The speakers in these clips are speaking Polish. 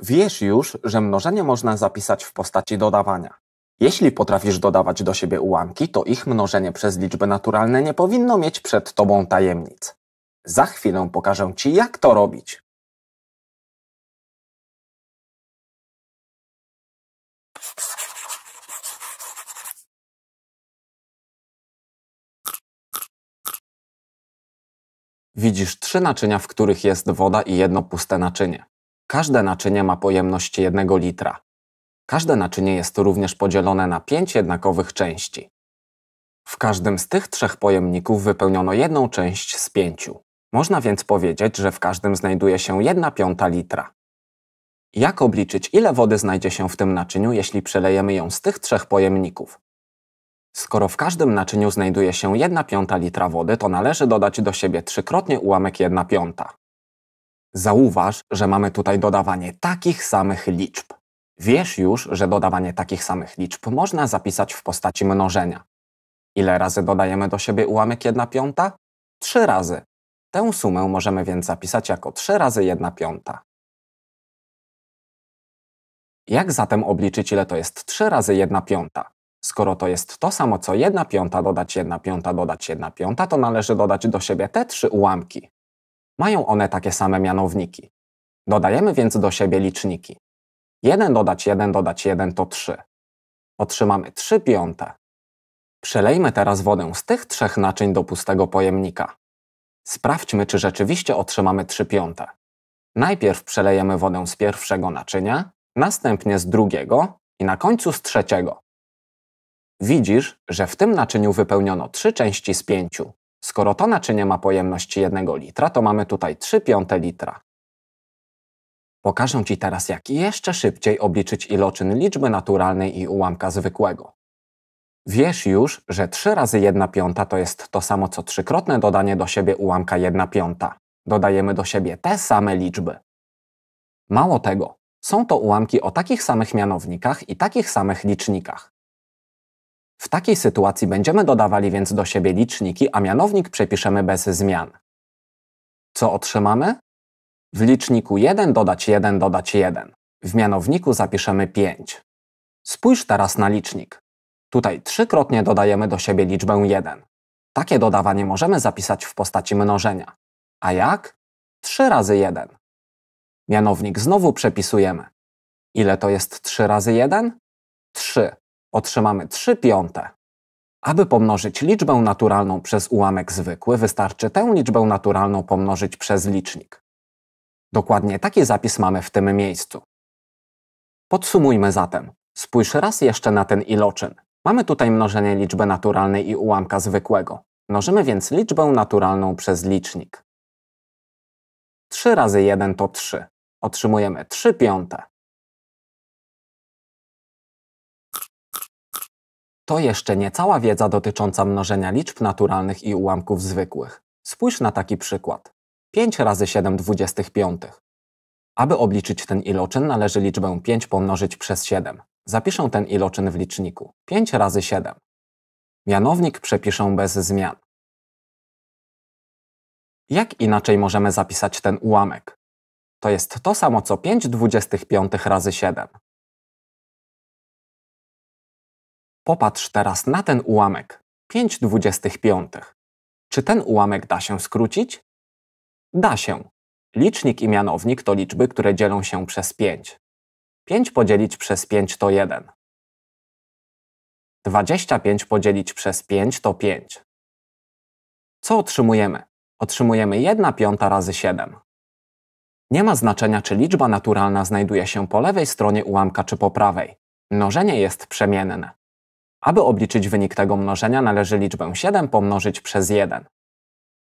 Wiesz już, że mnożenie można zapisać w postaci dodawania. Jeśli potrafisz dodawać do siebie ułamki, to ich mnożenie przez liczby naturalne nie powinno mieć przed tobą tajemnic. Za chwilę pokażę ci, jak to robić. Widzisz trzy naczynia, w których jest woda i jedno puste naczynie. Każde naczynie ma pojemność 1 litra. Każde naczynie jest również podzielone na 5 jednakowych części. W każdym z tych trzech pojemników wypełniono jedną część z pięciu. Można więc powiedzieć, że w każdym znajduje się 1 piąta litra. Jak obliczyć, ile wody znajdzie się w tym naczyniu, jeśli przelejemy ją z tych trzech pojemników? Skoro w każdym naczyniu znajduje się 1 piąta litra wody, to należy dodać do siebie trzykrotnie ułamek 1 piąta. Zauważ, że mamy tutaj dodawanie takich samych liczb. Wiesz już, że dodawanie takich samych liczb można zapisać w postaci mnożenia. Ile razy dodajemy do siebie ułamek 1 piąta? 3 razy. Tę sumę możemy więc zapisać jako 3 razy 1 piąta. Jak zatem obliczyć, ile to jest 3 razy 1 piąta? Skoro to jest to samo co 1 piąta dodać 1 piąta dodać 1 piąta, to należy dodać do siebie te trzy ułamki. Mają one takie same mianowniki. Dodajemy więc do siebie liczniki. 1 dodać 1 dodać 1 to 3. Otrzymamy 3 piąte. Przelejmy teraz wodę z tych trzech naczyń do pustego pojemnika. Sprawdźmy, czy rzeczywiście otrzymamy 3 piąte. Najpierw przelejemy wodę z pierwszego naczynia, następnie z drugiego i na końcu z trzeciego. Widzisz, że w tym naczyniu wypełniono trzy części z pięciu, Skoro to naczynie ma pojemność 1 litra, to mamy tutaj 3 piąte litra. Pokażę Ci teraz, jak jeszcze szybciej obliczyć iloczyn liczby naturalnej i ułamka zwykłego. Wiesz już, że 3 razy 1 piąta to jest to samo co trzykrotne dodanie do siebie ułamka 1 piąta. Dodajemy do siebie te same liczby. Mało tego, są to ułamki o takich samych mianownikach i takich samych licznikach. W takiej sytuacji będziemy dodawali więc do siebie liczniki, a mianownik przepiszemy bez zmian. Co otrzymamy? W liczniku 1 dodać 1 dodać 1. W mianowniku zapiszemy 5. Spójrz teraz na licznik. Tutaj trzykrotnie dodajemy do siebie liczbę 1. Takie dodawanie możemy zapisać w postaci mnożenia. A jak? 3 razy 1. Mianownik znowu przepisujemy. Ile to jest 3 razy 1? 3 otrzymamy 3 piąte. Aby pomnożyć liczbę naturalną przez ułamek zwykły, wystarczy tę liczbę naturalną pomnożyć przez licznik. Dokładnie taki zapis mamy w tym miejscu. Podsumujmy zatem. Spójrz raz jeszcze na ten iloczyn. Mamy tutaj mnożenie liczby naturalnej i ułamka zwykłego. Mnożymy więc liczbę naturalną przez licznik. 3 razy 1 to 3. Otrzymujemy 3 piąte. To jeszcze nie cała wiedza dotycząca mnożenia liczb naturalnych i ułamków zwykłych. Spójrz na taki przykład. 5 razy 7 25. Aby obliczyć ten iloczyn, należy liczbę 5 pomnożyć przez 7. Zapiszę ten iloczyn w liczniku. 5 razy 7. Mianownik przepiszę bez zmian. Jak inaczej możemy zapisać ten ułamek? To jest to samo co 5 25 razy 7. Popatrz teraz na ten ułamek. 5,25. Czy ten ułamek da się skrócić? Da się. Licznik i mianownik to liczby, które dzielą się przez 5. 5 podzielić przez 5 to 1. 25 podzielić przez 5 to 5. Co otrzymujemy? Otrzymujemy 1 piąta razy 7. Nie ma znaczenia, czy liczba naturalna znajduje się po lewej stronie ułamka, czy po prawej. Mnożenie jest przemienne. Aby obliczyć wynik tego mnożenia, należy liczbę 7 pomnożyć przez 1.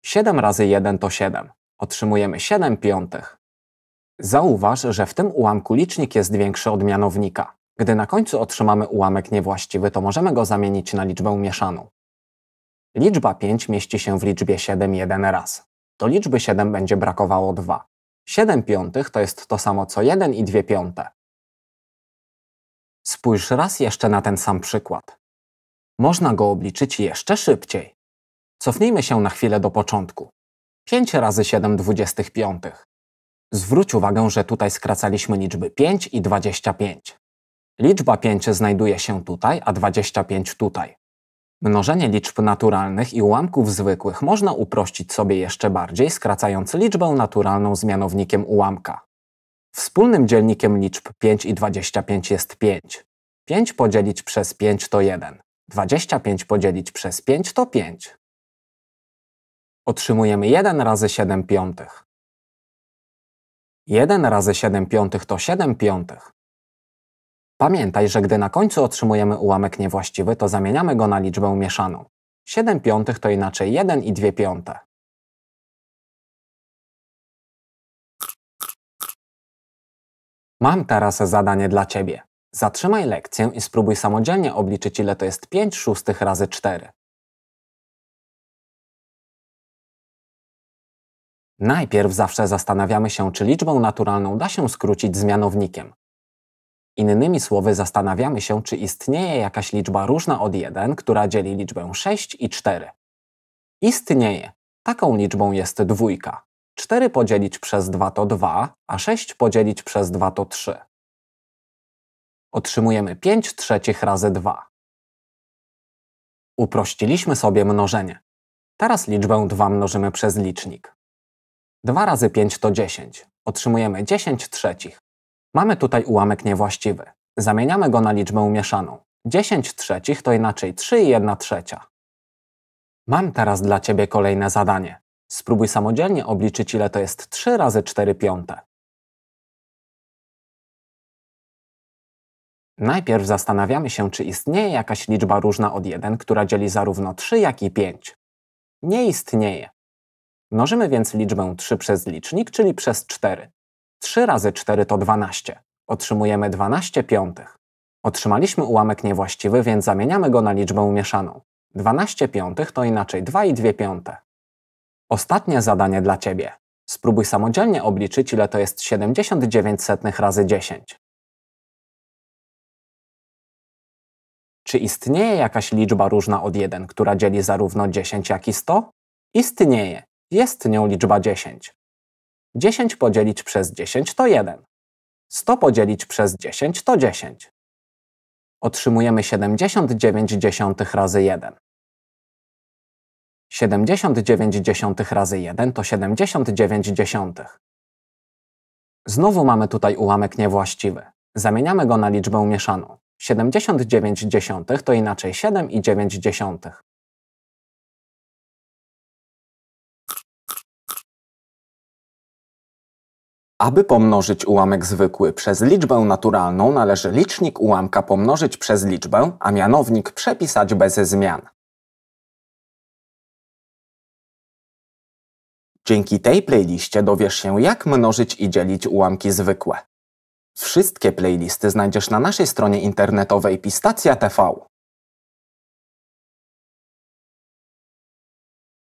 7 razy 1 to 7. Otrzymujemy 7 piątych. Zauważ, że w tym ułamku licznik jest większy od mianownika. Gdy na końcu otrzymamy ułamek niewłaściwy, to możemy go zamienić na liczbę mieszaną. Liczba 5 mieści się w liczbie 7 jeden raz. Do liczby 7 będzie brakowało 2. 7 piątych to jest to samo co 1 i 2 piąte. Spójrz raz jeszcze na ten sam przykład można go obliczyć jeszcze szybciej. Cofnijmy się na chwilę do początku. 5 razy 7 25. Zwróć uwagę, że tutaj skracaliśmy liczby 5 i 25. Liczba 5 znajduje się tutaj, a 25 tutaj. Mnożenie liczb naturalnych i ułamków zwykłych można uprościć sobie jeszcze bardziej, skracając liczbę naturalną z mianownikiem ułamka. Wspólnym dzielnikiem liczb 5 i 25 jest 5. 5 podzielić przez 5 to 1. 25 podzielić przez 5 to 5. Otrzymujemy 1 razy 7 piątych. 1 razy 7 piątych to 7 piątych. Pamiętaj, że gdy na końcu otrzymujemy ułamek niewłaściwy, to zamieniamy go na liczbę mieszaną. 7 piątych to inaczej 1 i 2 piąte. Mam teraz zadanie dla Ciebie. Zatrzymaj lekcję i spróbuj samodzielnie obliczyć, ile to jest 5 szóstych razy 4. Najpierw zawsze zastanawiamy się, czy liczbą naturalną da się skrócić z mianownikiem. Innymi słowy, zastanawiamy się, czy istnieje jakaś liczba różna od 1, która dzieli liczbę 6 i 4. Istnieje. Taką liczbą jest dwójka. 4 podzielić przez 2 to 2, a 6 podzielić przez 2 to 3 otrzymujemy 5 trzecich razy 2. Uprościliśmy sobie mnożenie. Teraz liczbę 2 mnożymy przez licznik. 2 razy 5 to 10. Otrzymujemy 10 trzecich. Mamy tutaj ułamek niewłaściwy. Zamieniamy go na liczbę mieszaną. 10 trzecich to inaczej 3 i 1 trzecia. Mam teraz dla Ciebie kolejne zadanie. Spróbuj samodzielnie obliczyć, ile to jest 3 razy 4 piąte. Najpierw zastanawiamy się, czy istnieje jakaś liczba różna od 1, która dzieli zarówno 3, jak i 5. Nie istnieje. Mnożymy więc liczbę 3 przez licznik, czyli przez 4. 3 razy 4 to 12. Otrzymujemy 12 piątych. Otrzymaliśmy ułamek niewłaściwy, więc zamieniamy go na liczbę mieszaną. 12 piątych to inaczej 2 i 2 piąte. Ostatnie zadanie dla Ciebie. Spróbuj samodzielnie obliczyć, ile to jest 79 setnych razy 10. Czy istnieje jakaś liczba różna od 1, która dzieli zarówno 10, jak i 100? Istnieje. Jest nią liczba 10. 10 podzielić przez 10 to 1. 100 podzielić przez 10 to 10. Otrzymujemy 79 dziesiątych razy 1. 79 dziesiątych razy 1 to 79 dziesiątych. Znowu mamy tutaj ułamek niewłaściwy. Zamieniamy go na liczbę mieszaną. 79 dziesiątych to inaczej 7,9. i dziesiątych. Aby pomnożyć ułamek zwykły przez liczbę naturalną, należy licznik ułamka pomnożyć przez liczbę, a mianownik przepisać bez zmian. Dzięki tej playliście dowiesz się, jak mnożyć i dzielić ułamki zwykłe. Wszystkie playlisty znajdziesz na naszej stronie internetowej Pistacja TV.